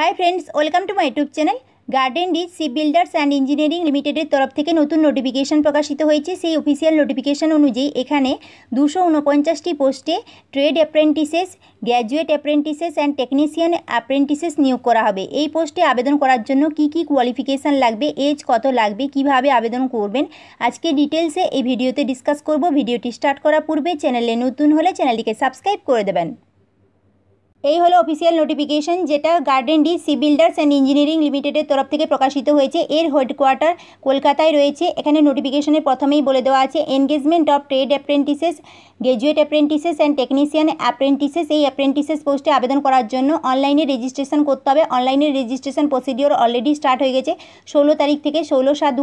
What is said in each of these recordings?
high friends welcome to my YouTube channel garden D C builders and engineering লিমিটেডের তরফ থেকে নতুন notification প্রকাশিত হয়েছে সেই অফিসিয়াল নোটিফিকেশন অনুযায়ী এখানে দুশো উনপঞ্চাশটি পোস্টে trade apprentices graduate apprentices and technician apprentices নিয়োগ করা হবে এই পোস্টে আবেদন করার জন্য কি কি কোয়ালিফিকেশান লাগবে এজ কত লাগবে কিভাবে আবেদন করবেন আজকে ডিটেলসে এই ভিডিওতে ডিসকাস করব ভিডিওটি স্টার্ট করার পূর্বে চ্যানেলে নতুন হলে চ্যানেলটিকে সাবস্ক্রাইব করে দেবেন এই হলো অফিসিয়াল নোটিফিকেশন যেটা garden D C builders and engineering লিমিটেডের তরফ থেকে প্রকাশিত হয়েছে এর হেডকোয়ার্টার কলকাতায় রয়েছে এখানে নোটিফিকেশনের প্রথমেই বলে দেওয়া আছে engagement of trade apprentices graduate apprentices and technician apprentices এই অ্যাপ্রেন্টিসেস পোস্টে আবেদন করার জন্য অনলাইনে রেজিস্ট্রেশন করতে হবে অনলাইনে রেজিস্ট্রেশন প্রসিডিওর অলরেডি স্টার্ট হয়ে গেছে ষোলো তারিখ থেকে ষোলো সাত দু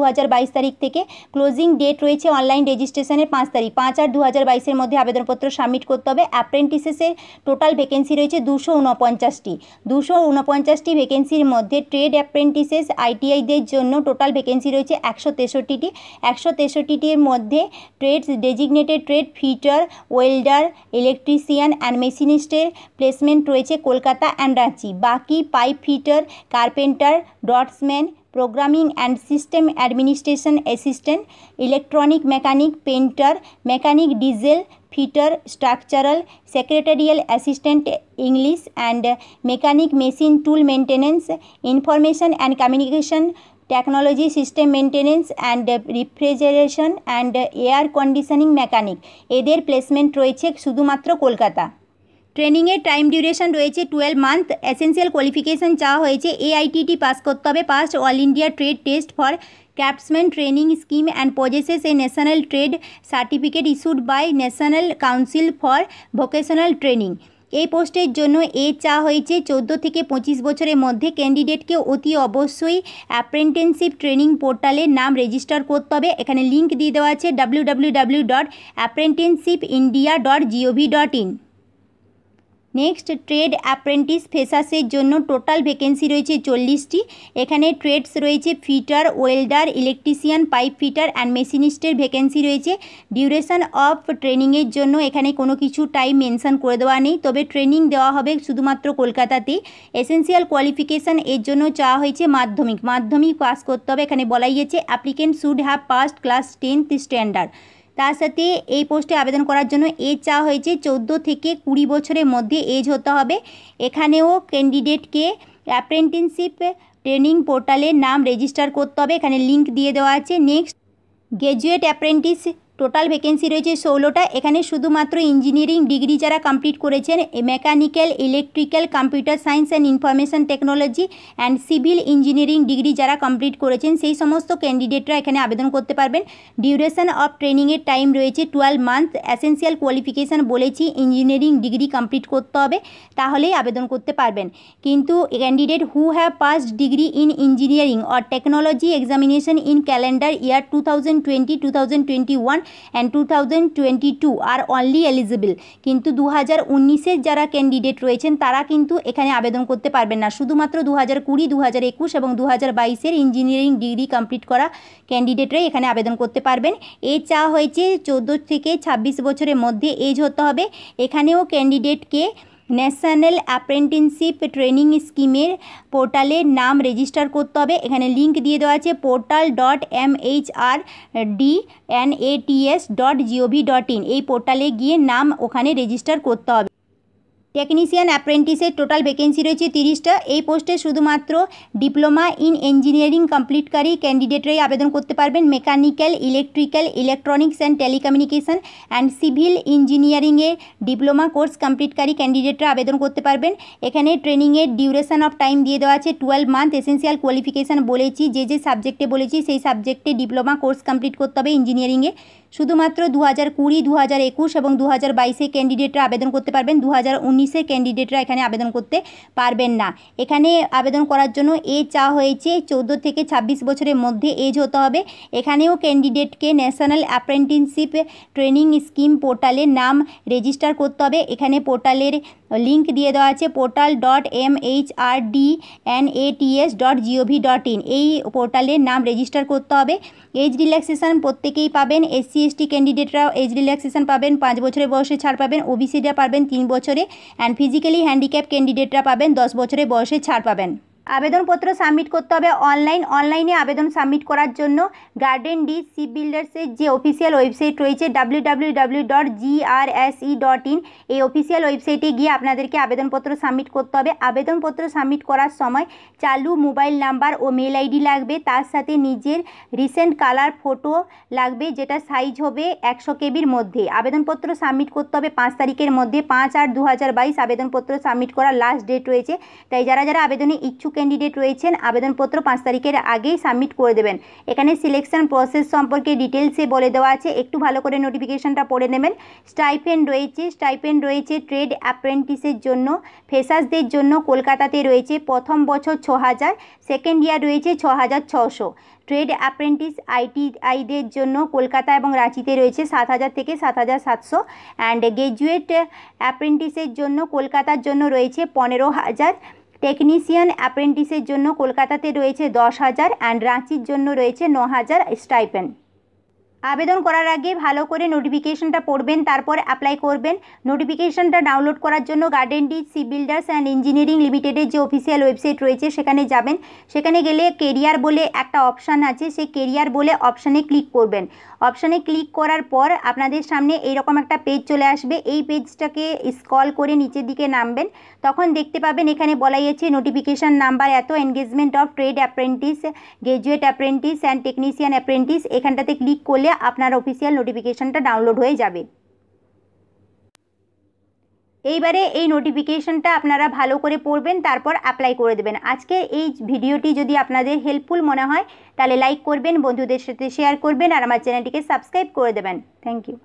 তারিখ থেকে ক্লোজিং ডেট রয়েছে অনলাইন রেজিস্ট্রেশনের পাঁচ তারিখ পাঁচ আট দু হাজার মধ্যে আবেদনপত্র সাবমিট করতে হবে অ্যাপ্রেন্টিসেসের টোটাল ভ্যাকেন্সি রয়েছে দু দুশো উনপঞ্চাশটি দুশো ঊনপঞ্চাশটি ভ্যাকেন্সির মধ্যে ট্রেড অ্যাপ্রেন্টিসেস আইটিআইদের জন্য টোটাল ভ্যাকেন্সি রয়েছে একশো তেষট্টিটি একশো তেষট্টিটির মধ্যে trades designated trade fitter welder electrician and মেশিনিস্টের প্লেসমেন্ট রয়েছে কলকাতা অ্যান্ড রাঁচি বাকি pipe fitter carpenter draughtsman programming and system administration assistant electronic mechanic painter mechanic diesel fitter structural secretarial assistant English and mechanic machine tool maintenance information and communication technology system maintenance and refrigeration and air conditioning mechanic placement रही है शुदुम्र कलकता ট্রেনিংয়ের time duration রয়েছে twelve month essential qualification চাওয়া হয়েছে এআইটিটি pass করতে হবে passed all India trade test for craftsman training scheme and possesses a national trade certificate issued by national council for vocational training এই পোস্টের জন্য এ চা হয়েছে চোদ্দো থেকে পঁচিশ বছরের মধ্যে ক্যান্ডিডেটকে অতি অবশ্যই অ্যাপ্রেন্টেনশিপ ট্রেনিং পোর্টালে নাম রেজিস্টার করতে হবে এখানে লিঙ্ক দিয়ে দেওয়া আছে W W dot apprenticeship India dot G O V dot in next trade apprentice ফেসাসের জন্য টোটাল ভ্যাকেন্সি রয়েছে চল্লিশটি এখানে ট্রেডস রয়েছে fitter welder electrician pipe fitter and মেশিনিস্টের ভ্যাকেন্সি রয়েছে ডিউরেশন অফ ট্রেনিংয়ের জন্য এখানে কোনো কিছু টাইম মেনশন করে দেওয়া নেই তবে ট্রেনিং দেওয়া হবে শুধুমাত্র কলকাতাতেই এসেন্সিয়াল কোয়ালিফিকেশান এর জন্য চাওয়া হয়েছে মাধ্যমিক মাধ্যমিক পাস করতে হবে এখানে বলাই গেছে applicant should have passed class tenth standard তার সাথে এই পোস্টে আবেদন করার জন্য এজ চাওয়া হয়েছে চোদ্দো থেকে কুড়ি বছরের মধ্যে এজ হতে হবে এখানেও ক্যান্ডিডেটকে অ্যাপ্রেন্টিনশিপ ট্রেনিং পোর্টালে নাম রেজিস্টার করতে হবে এখানে লিংক দিয়ে দেওয়া আছে next graduate apprentice total vacancy রয়েছে ষোলোটা এখানে শুধুমাত্র ইঞ্জিনিয়ারিং ডিগ্রি যারা কমপ্লিট করেছেন mechanical electrical computer science and information technology and civil engineering degree যারা কমপ্লিট করেছেন সেই সমস্ত ক্যান্ডিডেটরা এখানে আবেদন করতে পারবেন ডিউরেশন অফ ট্রেনিংয়ের টাইম রয়েছে টুয়েলভ মান্থ অ্যাসেন্সিয়াল কোয়ালিফিকেশান বলেছি ইঞ্জিনিয়ারিং ডিগ্রি কমপ্লিট করতে হবে তাহলেই আবেদন করতে পারবেন কিন্তু candidate who have pass degree in engineering or technology examination in calendar year two thousand twenty two thousand twenty one and two thousand twenty two are only eligible কিন্তু দু হাজার উনিশের যারা ক্যান্ডিডেট রয়েছেন তারা কিন্তু এখানে আবেদন করতে পারবেন না শুধুমাত্র দু হাজার কুড়ি দু হাজার একুশ এবং দু হাজার বাইশের ইঞ্জিনিয়ারিং ডিগ্রি কমপ্লিট করা ক্যান্ডিডেটরাই এখানে আবেদন করতে পারবেন এ চা হয়েছে চোদ্দো থেকে ছাব্বিশ বছরের মধ্যে এজ হতে হবে এখানেও ক্যান্ডিডেটকে ন্যাশনাল অ্যাপ্রেন্টিসশিপ ট্রেনিং স্কিমের পোর্টালে নাম রেজিস্টার করতে হবে এখানে লিঙ্ক দিয়ে দেওয়া আছে portal dot M H R D N A T S dot G O V dot in এই পোর্টালে গিয়ে নাম ওখানে রেজিস্টার করতে হবে টেকনিশিয়ান অ্যাপ্রेंटिस এ টোটাল वैकेंसी রয়েছে 30 টা এই পস্টে শুধুমাত্র ডিপ্লোমা ইন ইঞ্জিনিয়ারিং কমপ্লিট કરી ক্যান্ডিডেটরা আবেদন করতে পারবেন mechanical electrical electronics and telecommunication and civil engineering এ ডিপ্লোমা কোর্স কমপ্লিট કરી ক্যান্ডিডেটরা আবেদন করতে পারবেন এখানে ট্রেনিং এর ডিউরেশন অফ টাইম দিয়ে দেওয়া আছে 12 মান্থ এসেনশিয়াল কোয়ালিফিকেশন বলেছি যে যে সাবজেক্টে বলেছি সেই সাবজেক্টে ডিপ্লোমা কোর্স কমপ্লিট করতে হবে ইঞ্জিনিয়ারিং এ শুধুমাত্র দু হাজার কুড়ি দু হাজার একুশ এবং দু হাজার বাইশে ক্যান্ডিডেটরা আবেদন করতে পারবেন দু হাজার উনিশে ক্যান্ডিডেটরা এখানে আবেদন করতে পারবেন না এখানে আবেদন করার জন্য এজ চা হয়েছে চৌদ্দো থেকে ছাব্বিশ বছরের মধ্যে এজ হতে হবে এখানেও ক্যান্ডিডেটকে ন্যাশনাল অ্যাপ্রেন্টিসশিপ ট্রেনিং স্কিম পোর্টালে নাম রেজিস্টার করতে হবে এখানে পোর্টালের লিঙ্ক দিয়ে দেওয়া আছে portal dot M H R D N A T S dot G O V dot in এই পোর্টালের নাম রেজিস্টার করতে হবে এজ রিল্যাক্সেশন প্রত্যেকেই পাবেন এসসি এসটি ক্যান্ডিডেটরাও এজ রিল্যাক্সেশন পাবেন পাঁচ বছরের বয়সে ছাড় পাবেন ওবিসিরা পাবেন তিন বছরে অ্যান্ড ফিজিক্যালি হ্যান্ডিক্যাপ ক্যান্ডিডেটরা পাবেন দশ বছরের বয়সে ছাড় পাবেন আবেদনপত্র সাবমিট করতে হবে অনলাইন অনলাইনে আবেদন সাবমিট করার জন্য গার্ডেন ডি সি বিল্ডার্সের যে অফিসিয়াল ওয়েবসাইট রয়েছে ডাব্লিউ এই অফিসিয়াল ওয়েবসাইটে গিয়ে আপনাদেরকে আবেদনপত্র সাবমিট করতে হবে আবেদনপত্র সাবমিট করার সময় চালু মোবাইল নাম্বার ও মেল আইডি লাগবে তার সাথে নিজের রিসেন্ট কালার ফটো লাগবে যেটা সাইজ হবে একশো কেবির মধ্যে আবেদনপত্র সাবমিট করতে হবে পাঁচ তারিখের মধ্যে পাঁচ আট দু আবেদনপত্র সাবমিট করার লাস্ট ডেট রয়েছে তাই যারা যারা আবেদনে ইচ্ছুক ক্যান্ডিডেট রয়েছেন আবেদনপত্র পাঁচ তারিখের আগেই সাবমিট করে দেবেন এখানে সিলেকশন প্রসেস সম্পর্কে ডিটেলসে বলে দেওয়া আছে একটু ভালো করে নোটিফিকেশনটা পড়ে নেবেন স্টাইফেন রয়েছে স্টাইফেন রয়েছে ট্রেড অ্যাপ্রেন্টিসের জন্য ফেসার্সদের জন্য কলকাতাতে রয়েছে প্রথম বছর ছ হাজার সেকেন্ড ইয়ার রয়েছে ছ হাজার ছশো ট্রেড অ্যাপ্রেন্টিস আইটিআইদের জন্য কলকাতা এবং রাঁচিতে রয়েছে সাত হাজার থেকে সাত হাজার সাতশো অ্যান্ড গ্র্যাজুয়েট অ্যাপ্রেন্টিসের জন্য কলকাতার জন্য রয়েছে পনেরো হাজার টেকনিশিয়ান অ্যাপ্রেন্টিসের জন্য কলকাতাতে রয়েছে দশ হাজার অ্যান্ড রাঁচির জন্য রয়েছে ন হাজার স্টাইপেন্ড আবেদন করার আগে ভালো করে নোটিফিকেশনটা পড়বেন তারপর অ্যাপ্লাই করবেন নোটিফিকেশনটা ডাউনলোড করার জন্য garden D C builders and engineering লিমিটেডের যে অফিসিয়াল ওয়েবসাইট রয়েছে সেখানে যাবেন সেখানে গেলে কেরিয়ার বলে একটা অপশান আছে সেই কেরিয়ার বলে অপশানে ক্লিক করবেন অপশানে ক্লিক করার পর আপনাদের সামনে এইরকম একটা পেজ চলে আসবে এই পেজটাকে স্কল করে নিচের দিকে নামবেন তখন দেখতে পাবেন এখানে বলাই আছে নোটিফিকেশান নাম্বার এত engagement of trade apprentice graduate apprentice and technician apprentice এখানটাতে ক্লিক করলে আপনার অফিসিয়াল নোটিফিকেশানটা ডাউনলোড হয়ে যাবে এইবারে এই নোটিফিকেশনটা আপনারা ভালো করে পড়বেন তারপর অ্যাপ্লাই করে দেবেন আজকে এই ভিডিওটি যদি আপনাদের হেল্পফুল মনে হয় তাহলে লাইক করবেন বন্ধুদের সাথে শেয়ার করবেন আর আমার চ্যানেলটিকে সাবস্ক্রাইব করে দেবেন থ্যাংক ইউ